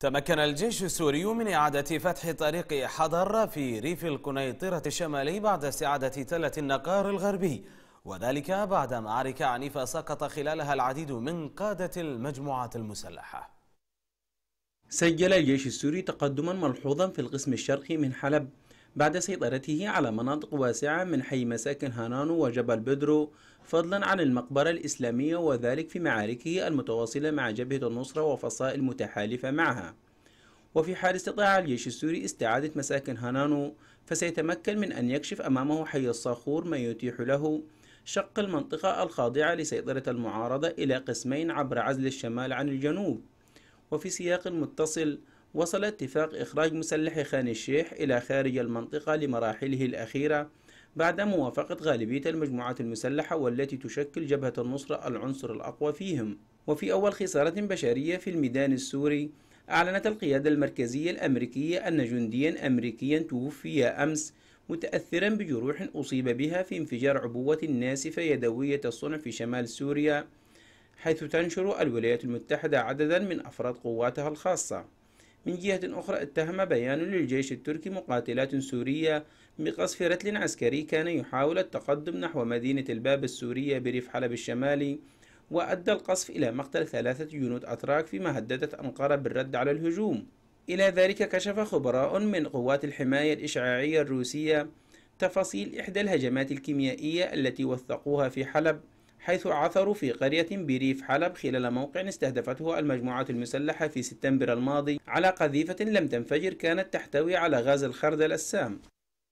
تمكن الجيش السوري من إعادة فتح طريق حضر في ريف القنيطرة الشمالي بعد استعادة تلة النقار الغربي وذلك بعد معارك عنيفة سقط خلالها العديد من قادة المجموعات المسلحة سجل الجيش السوري تقدما ملحوظا في القسم الشرقي من حلب بعد سيطرته على مناطق واسعة من حي مساكن هانانو وجبل بدرو فضلا عن المقبرة الإسلامية وذلك في معاركه المتواصلة مع جبهة النصرة وفصائل متحالفة معها وفي حال استطاع الجيش السوري استعادة مساكن هانانو فسيتمكن من أن يكشف أمامه حي الصاخور ما يتيح له شق المنطقة الخاضعة لسيطرة المعارضة إلى قسمين عبر عزل الشمال عن الجنوب وفي سياق متصل وصل اتفاق إخراج مسلحي خان الشيح إلى خارج المنطقة لمراحله الأخيرة بعد موافقة غالبية المجموعات المسلحة والتي تشكل جبهة النصرة العنصر الأقوى فيهم وفي أول خسارة بشرية في الميدان السوري أعلنت القيادة المركزية الأمريكية أن جنديا أمريكيا توفي أمس متأثرا بجروح أصيب بها في انفجار عبوة ناسفة يدوية الصنع في شمال سوريا حيث تنشر الولايات المتحدة عددا من أفراد قواتها الخاصة من جهة أخرى اتهم بيان للجيش التركي مقاتلات سورية بقصف رتل عسكري كان يحاول التقدم نحو مدينة الباب السورية بريف حلب الشمالي وأدى القصف إلى مقتل ثلاثة جنود أتراك فيما هددت أنقرة بالرد على الهجوم إلى ذلك كشف خبراء من قوات الحماية الإشعاعية الروسية تفاصيل إحدى الهجمات الكيميائية التي وثقوها في حلب حيث عثروا في قرية بريف حلب خلال موقع استهدفته المجموعات المسلحة في سبتمبر الماضي على قذيفة لم تنفجر كانت تحتوي على غاز الخردل السام